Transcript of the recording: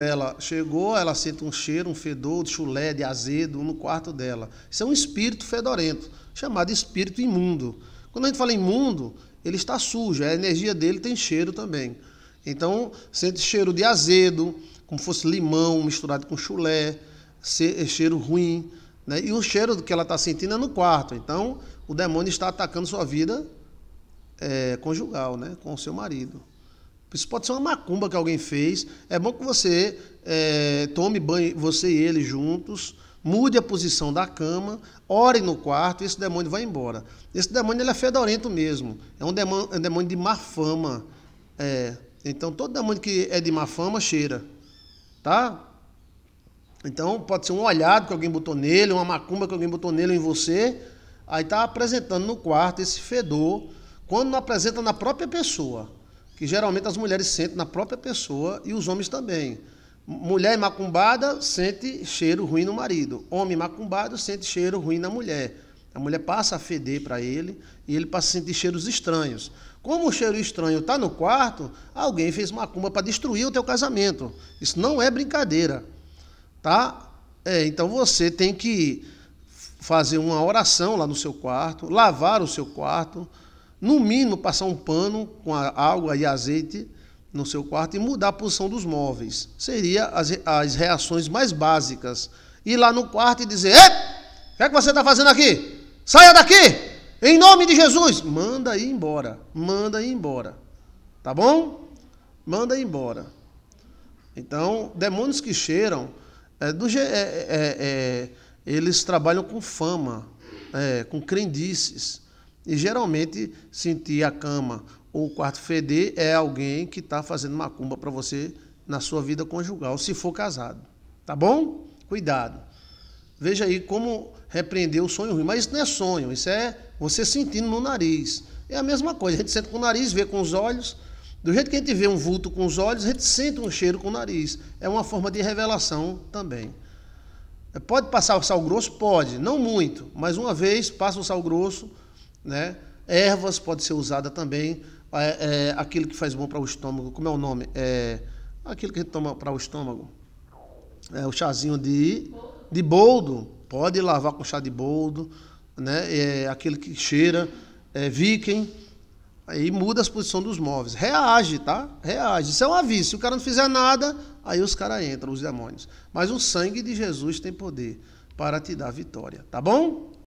Ela chegou, ela sente um cheiro, um fedor de chulé, de azedo no quarto dela. Isso é um espírito fedorento, chamado espírito imundo. Quando a gente fala imundo, ele está sujo, a energia dele tem cheiro também. Então, sente cheiro de azedo, como fosse limão misturado com chulé, é cheiro ruim. Né? E o cheiro que ela está sentindo é no quarto. Então, o demônio está atacando sua vida é, conjugal, né? com o seu marido. Isso pode ser uma macumba que alguém fez. É bom que você é, tome banho, você e ele juntos, mude a posição da cama, ore no quarto e esse demônio vai embora. Esse demônio ele é fedorento mesmo. É um demônio, é um demônio de má fama. É, então, todo demônio que é de má fama cheira. Tá? Então, pode ser um olhado que alguém botou nele, uma macumba que alguém botou nele em você. Aí está apresentando no quarto esse fedor, quando não apresenta na própria pessoa que geralmente as mulheres sentem na própria pessoa e os homens também. Mulher macumbada sente cheiro ruim no marido. Homem macumbado sente cheiro ruim na mulher. A mulher passa a feder para ele e ele passa a sentir cheiros estranhos. Como o cheiro estranho está no quarto, alguém fez macumba para destruir o teu casamento. Isso não é brincadeira, tá? É, então você tem que fazer uma oração lá no seu quarto, lavar o seu quarto, no mínimo, passar um pano com água e azeite no seu quarto e mudar a posição dos móveis. Seria as, as reações mais básicas. Ir lá no quarto e dizer: Ei, o que, é que você está fazendo aqui? Saia daqui! Em nome de Jesus! Manda ir embora. Manda ir embora. Tá bom? Manda ir embora. Então, demônios que cheiram, é, do, é, é, é, eles trabalham com fama, é, com crendices. E geralmente sentir a cama ou o quarto feder é alguém que está fazendo macumba para você na sua vida conjugal, se for casado. Tá bom? Cuidado. Veja aí como repreender o sonho ruim. Mas isso não é sonho, isso é você sentindo no nariz. É a mesma coisa, a gente sente com o nariz, vê com os olhos. Do jeito que a gente vê um vulto com os olhos, a gente sente um cheiro com o nariz. É uma forma de revelação também. Pode passar o sal grosso? Pode, não muito, mas uma vez passa o sal grosso né? Ervas pode ser usada também, é, é, aquilo que faz bom para o estômago, como é o nome? É, aquilo que a gente toma para o estômago, é o chazinho de, de boldo, pode lavar com chá de boldo, né? É, aquele que cheira, é, viking, aí muda a posição dos móveis. Reage, tá? Reage. Isso é um aviso. Se o cara não fizer nada, aí os caras entram, os demônios. Mas o sangue de Jesus tem poder para te dar vitória, tá bom?